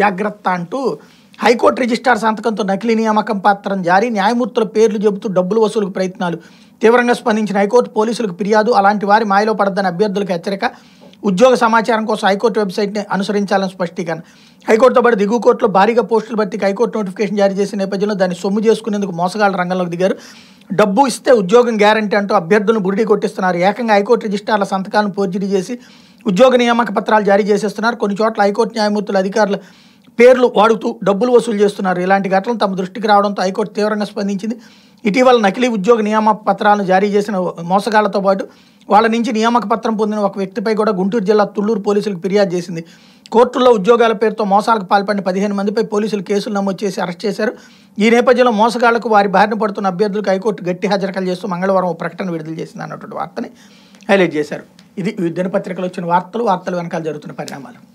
జాగ్రత్త అంటూ high court registrar సంతకంతో నకిలీ నియామకం పత్రం జారీ న్యాయమూర్తుల పేర్లు చెబుతూ డబ్బులు వసూలుకు ప్రయత్నాలు తీవ్రంగా స్పందించిన హైకోర్టు పోలీసులకు ఫిర్యాదు అలాంటి వారి మాయలో పడద్దని అభ్యర్థులకు హెచ్చరిక ఉద్యోగ సమాచారం కోసం హైకోర్టు వెబ్సైట్ని అనుసరించాలని స్పష్టీకరణ హైకోర్టుతో పాటు దిగువ కోర్టులో భారీగా పోస్టులు బట్టి హైకోర్టు నోటిఫికేషన్ జారీ చేసిన నేపథ్యంలో దాన్ని సొమ్ము చేసుకునేందుకు మోసగాళ్ల రంగంలోకి దిగారు డబ్బు ఇస్తే ఉద్యోగం గ్యారంటీ అంటూ అభ్యర్థులను బురిడి కొట్టిస్తున్నారు ఏకంగా హైకోర్టు రిజిస్టార్ల సంతకాలను పోర్జిడీ చేసి ఉద్యోగ నియామక పత్రాలు జారీ చేసేస్తున్నారు కొన్ని చోట్ల హైకోర్టు న్యాయమూర్తులు అధికారులు పేర్లు వాడుతూ డబ్బులు వసూలు చేస్తున్నారు ఇలాంటి ఘటనలు తమ దృష్టికి రావడంతో హైకోర్టు తీవ్రంగా స్పందించింది ఇటీవల నకిలీ ఉద్యోగ నియామక పత్రాలను జారీ చేసిన మోసగాళ్లతో పాటు వాళ్ళ నుంచి నియామక పత్రం పొందిన ఒక వ్యక్తిపై కూడా గుంటూరు జిల్లా తుళ్ళూరు పోలీసులకు ఫిర్యాదు చేసింది కోర్టుల్లో ఉద్యోగాల పేరుతో మోసాలకు పాల్పడిన పదిహేను మందిపై పోలీసులు కేసులు నమోదు చేసి అరెస్ట్ చేశారు ఈ నేపథ్యంలో మోసగాళ్లకు వారి బారిన పడుతున్న అభ్యర్థులకు హైకోర్టు గట్టి హాజరుకలు చేస్తూ మంగళవారం ఓ ప్రకటన విడుదల చేసింది అన్నటువంటి వార్తని హైలైట్ చేశారు ఇది దినపత్రికలు వచ్చిన వార్తలు వార్తలు వెనకాల జరుగుతున్న పరిణామాలు